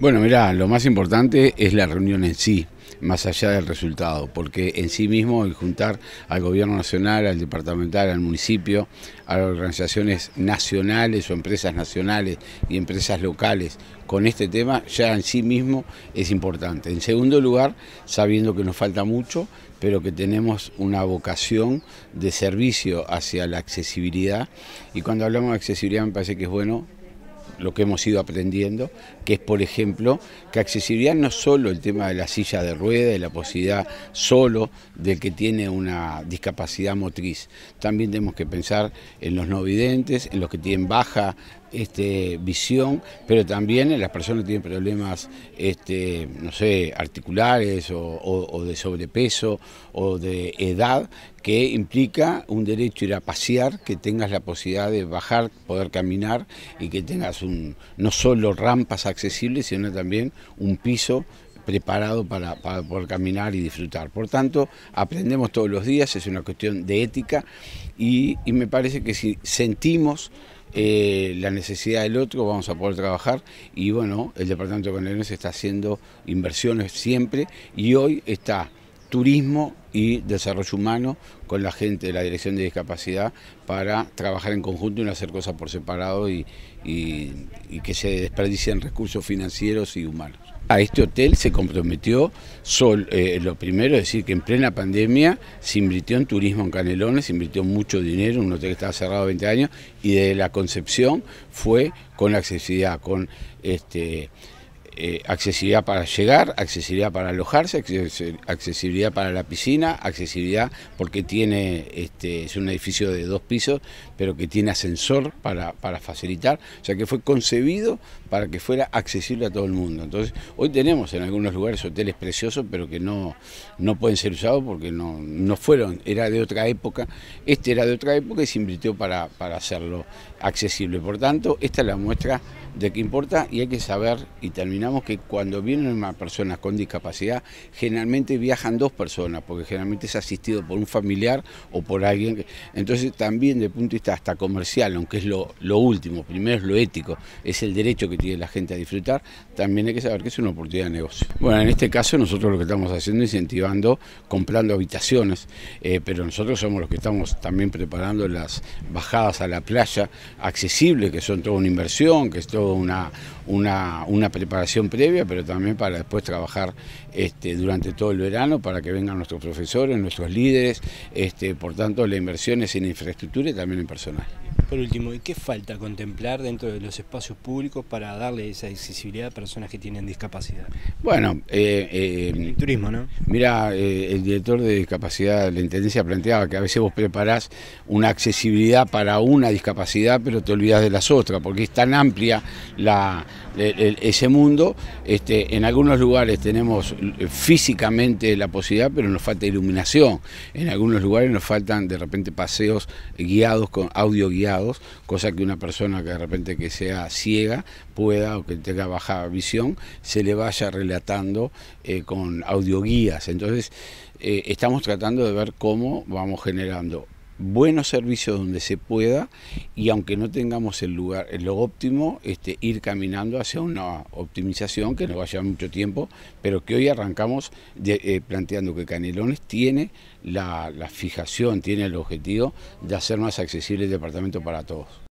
Bueno, mira, lo más importante es la reunión en sí más allá del resultado, porque en sí mismo el juntar al gobierno nacional, al departamental, al municipio, a las organizaciones nacionales o empresas nacionales y empresas locales con este tema ya en sí mismo es importante. En segundo lugar, sabiendo que nos falta mucho, pero que tenemos una vocación de servicio hacia la accesibilidad y cuando hablamos de accesibilidad me parece que es bueno lo que hemos ido aprendiendo, que es, por ejemplo, que accesibilidad no es solo el tema de la silla de rueda y la posibilidad solo del que tiene una discapacidad motriz. También tenemos que pensar en los no videntes, en los que tienen baja este, visión, pero también las personas tienen problemas, este, no sé, articulares o, de sobrepeso o de edad, que implica un derecho a ir a pasear, que tengas la posibilidad de bajar, poder caminar y que tengas un, no solo rampas accesibles, sino también un piso preparado para, poder caminar y disfrutar. Por tanto, aprendemos todos los días, es una cuestión de ética y, me parece que si sentimos eh, la necesidad del otro vamos a poder trabajar y bueno, el Departamento de Canelones está haciendo inversiones siempre y hoy está turismo y desarrollo humano con la gente de la Dirección de Discapacidad para trabajar en conjunto y no hacer cosas por separado y, que se desperdicien recursos financieros y humanos. A este hotel se comprometió, eh, lo primero es decir que en plena pandemia se invirtió en turismo en Canelones, se invirtió mucho dinero, un hotel que estaba cerrado 20 años y desde la concepción fue con la accesibilidad, con este eh, accesibilidad para llegar, accesibilidad para alojarse, accesibilidad para la piscina, accesibilidad porque tiene, este, es un edificio de dos pisos, pero que tiene ascensor para, facilitar, o sea que fue concebido para que fuera accesible a todo el mundo. Entonces, hoy tenemos en algunos lugares hoteles preciosos, pero que no, no pueden ser usados porque no, no fueron, era de otra época, este era de otra época y se invirtió para, para hacerlo accesible. Por tanto, esta es la muestra de que importa y hay que saber y terminar que cuando vienen más personas con discapacidad, generalmente viajan dos personas, porque generalmente es asistido por un familiar o por alguien. Entonces también de punto de vista hasta comercial, aunque es lo, último, primero es lo ético, es el derecho que tiene la gente a disfrutar, también hay que saber que es una oportunidad de negocio. Bueno, en este caso nosotros lo que estamos haciendo incentivando, comprando habitaciones, eh, pero nosotros somos los que estamos también preparando las bajadas a la playa accesibles, que son toda una inversión, que es toda una una, una preparación previa, pero también para después trabajar este, durante todo el verano para que vengan nuestros profesores, nuestros líderes, este, por tanto la inversión en infraestructura y también en personal por último, ¿qué falta contemplar dentro de los espacios públicos para darle esa accesibilidad a personas que tienen discapacidad? Bueno, eh, eh, el turismo, ¿no? Mira, eh, el director de discapacidad de la Intendencia planteaba que a veces vos preparás una accesibilidad para una discapacidad, pero te olvidas de las otras, porque es tan amplia ese mundo. Este, en algunos lugares tenemos físicamente la posibilidad, pero nos falta iluminación. En algunos lugares nos faltan de repente paseos guiados con audio guiado cosa que una persona que de repente que sea ciega pueda o que tenga baja visión se le vaya relatando eh, con audioguías. Entonces eh, estamos tratando de ver cómo vamos generando buenos servicios donde se pueda y aunque no tengamos el lugar, lo óptimo, este, ir caminando hacia una optimización que nos va a llevar mucho tiempo, pero que hoy arrancamos eh, planteando que Canelones tiene la, la fijación, tiene el objetivo de hacer más accesible el departamento para todos.